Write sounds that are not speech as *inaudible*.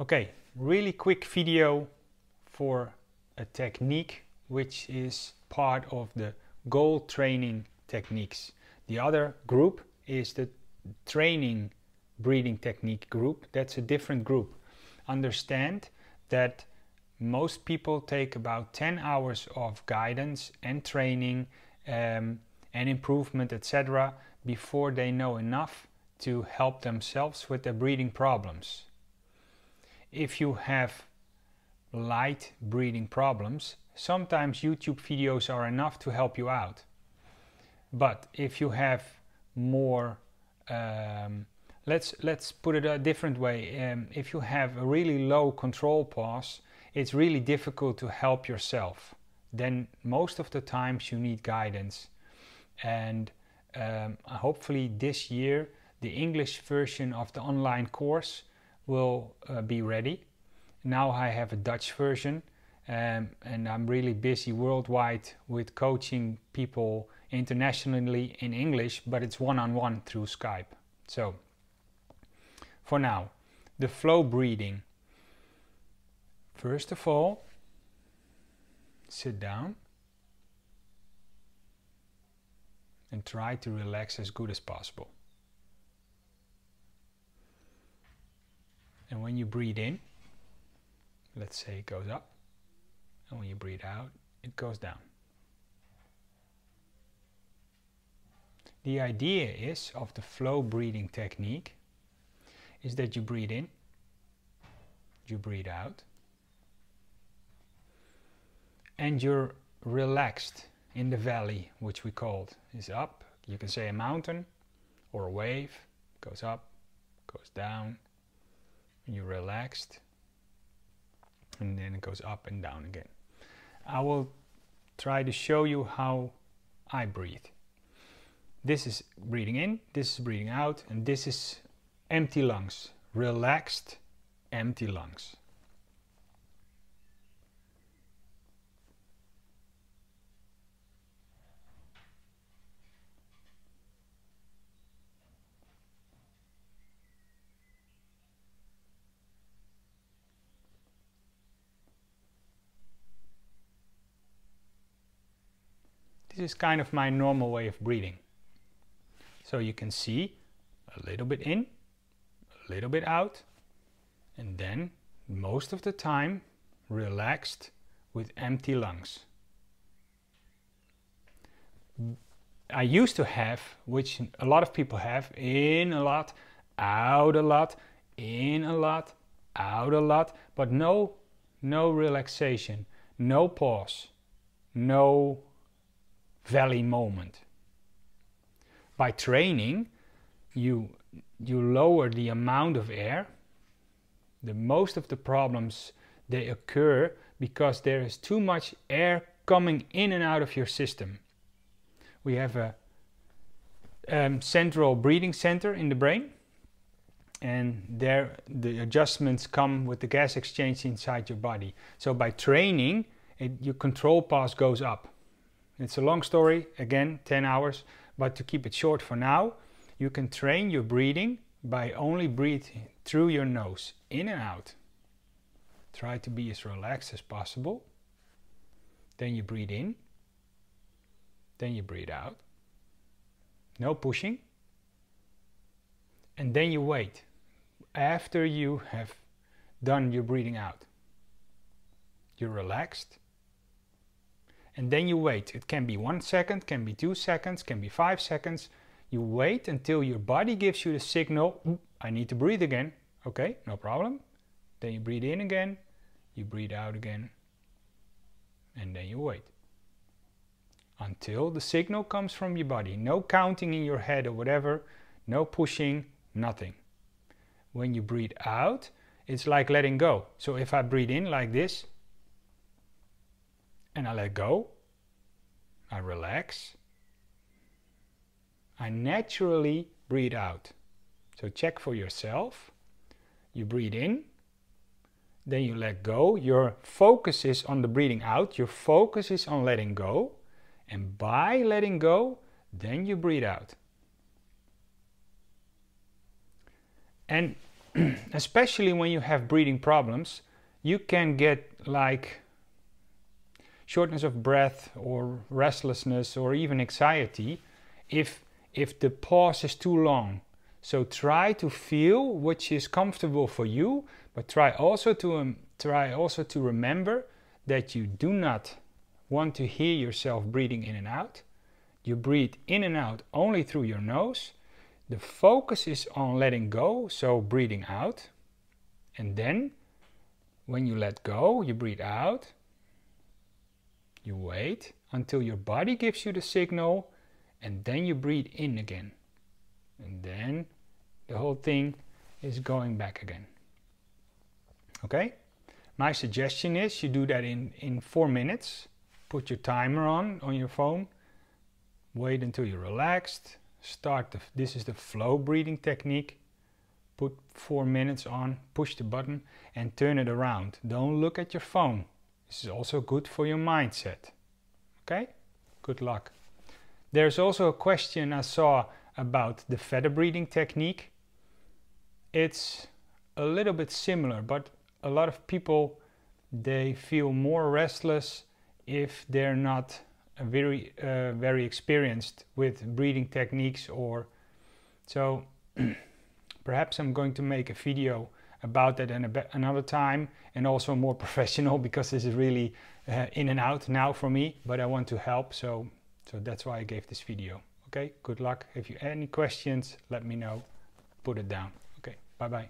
Okay, really quick video for a technique which is part of the goal training techniques. The other group is the training breathing technique group. That's a different group. Understand that most people take about 10 hours of guidance and training um, and improvement, etc., before they know enough to help themselves with their breathing problems. If you have light breathing problems, sometimes YouTube videos are enough to help you out. But if you have more, um, let's let's put it a different way. Um, if you have a really low control pause, it's really difficult to help yourself. Then most of the times you need guidance, and um, hopefully this year the English version of the online course will uh, be ready. Now I have a Dutch version um, and I'm really busy worldwide with coaching people internationally in English, but it's one on one through Skype. So for now, the flow breathing. First of all, sit down and try to relax as good as possible. when you breathe in, let's say it goes up, and when you breathe out, it goes down. The idea is of the flow breathing technique is that you breathe in, you breathe out, and you're relaxed in the valley, which we called is up. You can say a mountain or a wave goes up, goes down, you relaxed and then it goes up and down again. I will try to show you how I breathe. This is breathing in, this is breathing out, and this is empty lungs, relaxed empty lungs. This is kind of my normal way of breathing. So you can see a little bit in, a little bit out, and then most of the time relaxed with empty lungs. I used to have, which a lot of people have, in a lot, out a lot, in a lot, out a lot, but no, no relaxation, no pause, no valley moment. By training, you, you lower the amount of air. The most of the problems, they occur because there is too much air coming in and out of your system. We have a um, central breathing center in the brain and there the adjustments come with the gas exchange inside your body. So by training, it, your control pass goes up. It's a long story, again, 10 hours, but to keep it short for now, you can train your breathing by only breathing through your nose, in and out. Try to be as relaxed as possible. Then you breathe in. Then you breathe out. No pushing. And then you wait after you have done your breathing out. You're relaxed and then you wait. It can be one second, can be two seconds, can be five seconds. You wait until your body gives you the signal, I need to breathe again. Okay, no problem. Then you breathe in again, you breathe out again, and then you wait. Until the signal comes from your body. No counting in your head or whatever, no pushing, nothing. When you breathe out, it's like letting go. So if I breathe in like this, and I let go. I relax. I naturally breathe out. So check for yourself. You breathe in, then you let go. Your focus is on the breathing out, your focus is on letting go. And by letting go, then you breathe out. And *clears throat* especially when you have breathing problems, you can get like shortness of breath or restlessness or even anxiety if if the pause is too long. So try to feel which is comfortable for you, but try also to um, try also to remember that you do not want to hear yourself breathing in and out. You breathe in and out only through your nose. The focus is on letting go, so breathing out. And then when you let go, you breathe out. You wait until your body gives you the signal and then you breathe in again. And then the whole thing is going back again. Okay? My suggestion is you do that in, in four minutes. Put your timer on on your phone. Wait until you're relaxed. Start the, this is the flow breathing technique. Put four minutes on, push the button and turn it around. Don't look at your phone. This is also good for your mindset. Okay? Good luck. There's also a question I saw about the feather breeding technique. It's a little bit similar, but a lot of people they feel more restless if they're not very uh, very experienced with breeding techniques or so *clears throat* perhaps I'm going to make a video about that another time and also more *laughs* professional because this is really uh, in and out now for me but I want to help so so that's why I gave this video okay good luck if you any questions let me know put it down okay bye bye